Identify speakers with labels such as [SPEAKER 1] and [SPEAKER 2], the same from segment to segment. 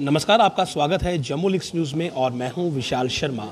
[SPEAKER 1] नमस्कार आपका स्वागत है जम्मू लिक्स न्यूज़ में और मैं हूं विशाल शर्मा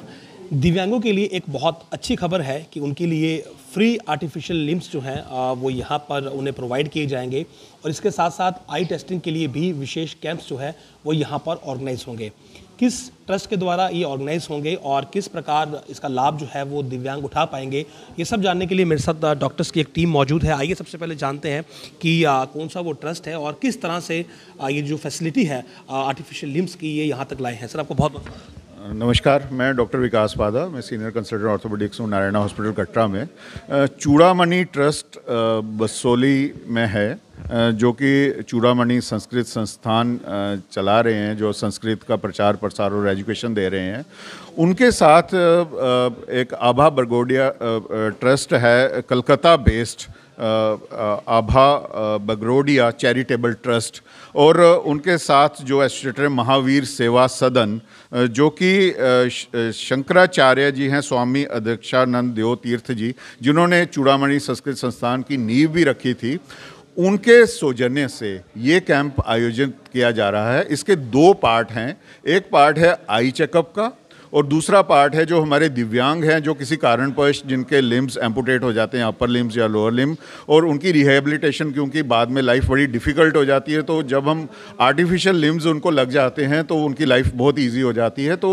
[SPEAKER 1] दिव्यांगों के लिए एक बहुत अच्छी खबर है कि उनके लिए फ्री आर्टिफिशियल लिम्स जो हैं वो यहाँ पर उन्हें प्रोवाइड किए जाएंगे और इसके साथ साथ आई टेस्टिंग के लिए भी विशेष कैंप्स जो है वो यहाँ पर ऑर्गेनाइज होंगे किस ट्रस्ट के द्वारा ये ऑर्गेनाइज होंगे और किस प्रकार इसका लाभ जो है वो दिव्यांग उठा पाएंगे ये सब जानने के लिए मेरे साथ डॉक्टर्स की एक टीम मौजूद है आइए सबसे पहले जानते हैं कि आ, कौन सा वो ट्रस्ट है और किस तरह से आ, ये जो फैसिलिटी है आर्टिफिशियल लिम्स की ये यहाँ तक लाए हैं सर आपको बहुत बहुत
[SPEAKER 2] नमस्कार मैं डॉक्टर विकास पादा मैं सीनियर कंसल्टेंट ऑर्थोपेडिक्स हूँ नारायणा हॉस्पिटल कटरा में चूड़ामणि ट्रस्ट बसोली में है जो कि चूड़ामणि संस्कृत संस्थान चला रहे हैं जो संस्कृत का प्रचार प्रसार और एजुकेशन दे रहे हैं उनके साथ एक आभा बरगोडिया ट्रस्ट है Calcutta based Abha Bagrodia charitable trust और उनके साथ जो एस्ट्रेटर महावीर सेवा सदन जो कि शंकराचार्य जी हैं स्वामी अध्यक्षानंद देव तीर्थ जी जिन्होंने चूड़ामणि संस्कृत संस्थान की नींव भी रखी थी उनके सौजन्य से ये कैंप आयोजित किया जा रहा है इसके दो पार्ट हैं एक पार्ट है आई चेकअप का और दूसरा पार्ट है जो हमारे दिव्यांग हैं जो किसी कारणवश जिनके लिम्स एम्पूटेट हो जाते हैं अपर लिम्स या लोअर लिम्ब और उनकी रिहेबिलिटेशन क्योंकि बाद में लाइफ बड़ी डिफ़िकल्ट हो जाती है तो जब हम आर्टिफिशियल लिम्स उनको लग जाते हैं तो उनकी लाइफ बहुत ईजी हो जाती है तो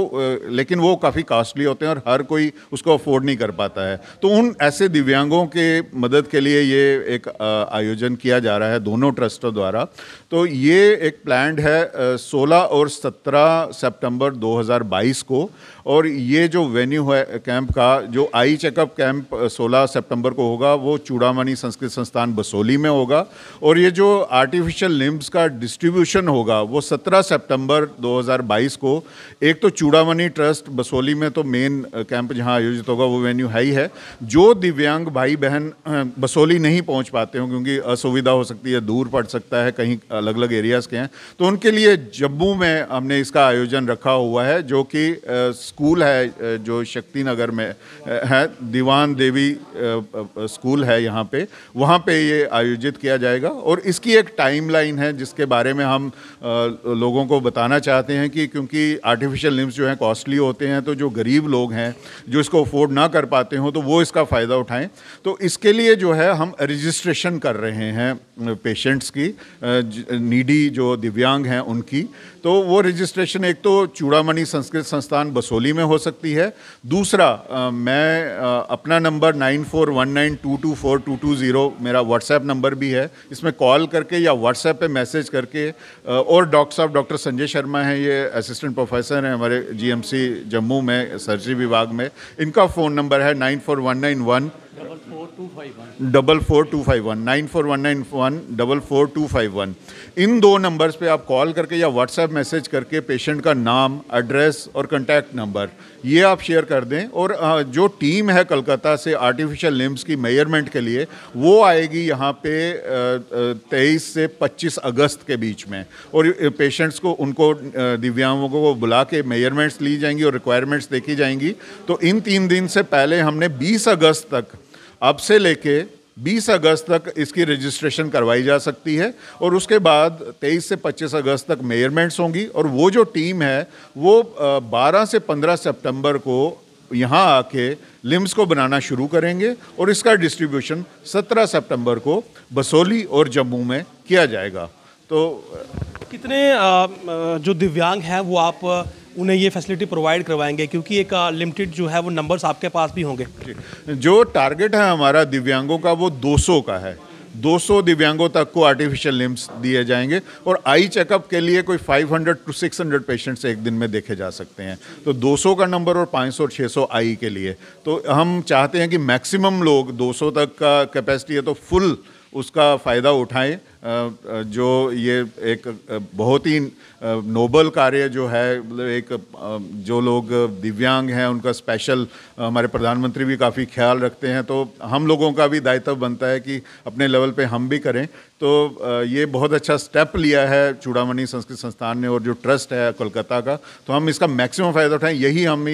[SPEAKER 2] लेकिन वो काफ़ी कास्टली होते हैं और हर कोई उसको अफोर्ड नहीं कर पाता है तो उन ऐसे दिव्यांगों के मदद के लिए ये एक आयोजन किया जा रहा है दोनों ट्रस्टों द्वारा तो ये एक प्लान है 16 और 17 सितंबर 2022 को और ये जो वेन्यू है कैंप का जो आई चेकअप कैंप 16 सितंबर को होगा वो चूड़ामणि संस्कृत संस्थान बसोली में होगा और ये जो आर्टिफिशियल लिम्स का डिस्ट्रीब्यूशन होगा वो 17 सितंबर 2022 को एक तो चूड़ामणि ट्रस्ट बसोली में तो मेन कैंप जहाँ आयोजित होगा वो वेन्यू है ही है जो दिव्यांग भाई बहन बसोली नहीं पहुँच पाते हो क्योंकि असुविधा हो सकती है दूर पड़ सकता है कहीं अलग अलग एरियाज़ के हैं तो उनके लिए जम्मू में हमने इसका आयोजन रखा हुआ है जो कि स्कूल है जो शक्ति नगर में है दीवान देवी स्कूल है यहाँ पे वहाँ पे ये आयोजित किया जाएगा और इसकी एक टाइमलाइन है जिसके बारे में हम लोगों को बताना चाहते हैं कि क्योंकि आर्टिफिशियल लिम्स जो हैं कॉस्टली होते हैं तो जो गरीब लोग हैं जो इसको अफोर्ड ना कर पाते हों तो वो इसका फ़ायदा उठाएं तो इसके लिए जो है हम रजिस्ट्रेशन कर रहे हैं पेशेंट्स की नीडी जो दिव्यांग हैं उनकी तो वो रजिस्ट्रेशन एक तो चूड़ामणि संस्कृत संस्थान बसोली में हो सकती है दूसरा आ, मैं आ, अपना number nine four one nine two two four two two zero मेरा व्हाट्सएप नंबर भी है इसमें कॉल करके या व्हाट्सएप पे मैसेज करके आ, और डॉक्टर साहब डॉक्टर संजय शर्मा हैं ये असिस्टेंट प्रोफेसर हैं हमारे जीएमसी जम्मू में सर्जरी विभाग में इनका फ़ोन नंबर है nine four one nine one double four two five one nine four one nine one double four two five one इन दो नंबर्स पे आप कॉल करके या व्हाट्सएप मैसेज करके पेशेंट का नाम एड्रेस और कंटैक्ट नंबर ये आप शेयर कर दें और जो टीम है कलकत्ता से आर्टिफिशियल लिम्स की मेयरमेंट के लिए वो आएगी यहाँ पे तेईस से पच्चीस अगस्त के बीच में और पेशेंट्स को उनको दिव्यांगों को बुला के मेयरमेंट्स ली जाएंगी और रिक्वायरमेंट्स देखी जाएंगी तो इन तीन दिन से पहले हमने बीस अगस्त तक अब से लेके 20 अगस्त तक इसकी रजिस्ट्रेशन करवाई जा सकती है और उसके बाद 23 से 25 अगस्त तक मेयरमेंट्स होंगी और वो जो टीम है वो 12 से 15 सितंबर को यहाँ आके लिम्स को बनाना शुरू करेंगे और इसका डिस्ट्रीब्यूशन 17 सितंबर को बसोली और जम्मू में किया जाएगा तो कितने
[SPEAKER 1] जो दिव्यांग हैं वो आप उन्हें ये फैसिलिटी प्रोवाइड करवाएंगे क्योंकि एक लिमिटेड जो है वो
[SPEAKER 2] नंबर्स आपके पास भी होंगे जो टारगेट है हमारा दिव्यांगों का वो 200 का है 200 दिव्यांगों तक को आर्टिफिशियल लिम्स दिए जाएंगे और आई चेकअप के लिए कोई 500 टू 600 पेशेंट्स एक दिन में देखे जा सकते हैं तो 200 का नंबर और 500 और 600 आई के लिए तो हम चाहते हैं कि मैक्सिमम लोग 200 तक का कैपेसिटी है तो फुल उसका फ़ायदा उठाएं जो ये एक बहुत ही नोबल कार्य जो है मतलब एक जो लोग दिव्यांग हैं उनका स्पेशल हमारे प्रधानमंत्री भी काफ़ी ख्याल रखते हैं तो हम लोगों का भी दायित्व बनता है कि अपने लेवल पे हम भी करें तो ये बहुत अच्छा स्टेप लिया है चूड़ामणि संस्कृत संस्थान ने और जो ट्रस्ट है कोलकाता का तो हम इसका मैक्सिमम फ़ायदा उठाएं यही हम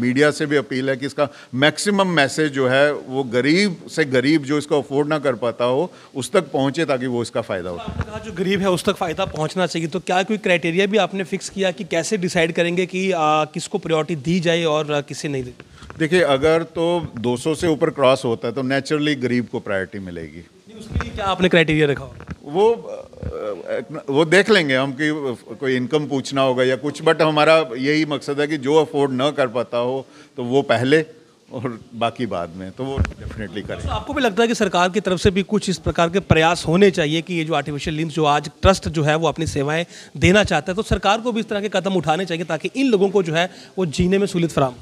[SPEAKER 2] मीडिया से भी अपील है कि इसका मैक्सिमम मैसेज जो है वो गरीब से गरीब जो इसको अफोर्ड ना कर पाता हो उस तक पहुँचे ताकि वो इसका फ़ायदा तो कहा
[SPEAKER 1] जो गरीब है उस तक फ़ायदा पहुँचना चाहिए तो क्या कोई क्राइटेरिया भी आपने फिक्स किया कि कैसे डिसाइड करेंगे कि किसको प्रायोरिटी दी जाए और किसे नहीं
[SPEAKER 2] देखिए अगर तो दो से ऊपर क्रॉस होता है तो नेचुरली गरीब को प्रायोरिटी मिलेगी उसके लिए क्या आपने क्राइटेरिया रखा वो वो देख लेंगे हम कि कोई इनकम पूछना होगा या कुछ बट हमारा यही मकसद है कि जो अफोर्ड ना कर पाता हो तो वो पहले और बाकी बाद में तो वो डेफिनेटली करें तो आपको
[SPEAKER 1] भी लगता है कि सरकार की तरफ से भी कुछ इस प्रकार के प्रयास होने चाहिए कि ये जो आर्टिफिशियल लिम्स जो आज ट्रस्ट जो है वो अपनी सेवाएं देना चाहता है तो सरकार को भी इस तरह के कदम उठाने चाहिए ताकि इन लोगों को जो है वो जीने में सहूलियत फराम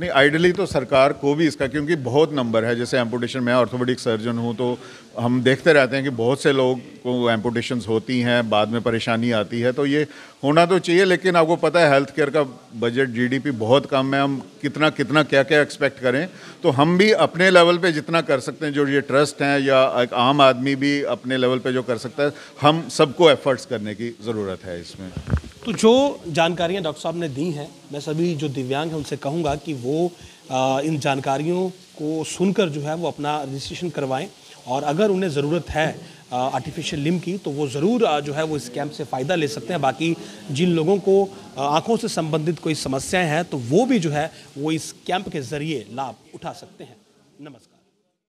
[SPEAKER 2] नहीं आइडली तो सरकार को भी इसका क्योंकि बहुत नंबर है जैसे एम्पोटेशन मैं ऑर्थोपेडिक सर्जन हूँ तो हम देखते रहते हैं कि बहुत से लोग को एम्पोटेशन होती हैं बाद में परेशानी आती है तो ये होना तो चाहिए लेकिन आपको पता है हेल्थ केयर का बजट जीडीपी बहुत कम है हम कितना कितना क्या क्या एक्सपेक्ट करें तो हम भी अपने लेवल पे जितना कर सकते हैं जो ये ट्रस्ट हैं या एक आम आदमी भी अपने लेवल पे जो कर सकता है हम सबको एफर्ट्स करने की ज़रूरत है इसमें
[SPEAKER 1] तो जो जानकारियाँ डॉक्टर साहब ने दी हैं मैं सभी जो दिव्यांग हैं उनसे कहूँगा कि वो इन जानकारियों को सुनकर जो है वो अपना रजिस्ट्रेशन करवाएँ और अगर उन्हें ज़रूरत है आर्टिफिशियल लिम की तो वो ज़रूर जो है वो इस कैंप से फ़ायदा ले सकते हैं बाकी जिन लोगों को आँखों से संबंधित कोई समस्याएं हैं तो वो भी जो है वो इस कैंप के ज़रिए लाभ उठा सकते हैं नमस्कार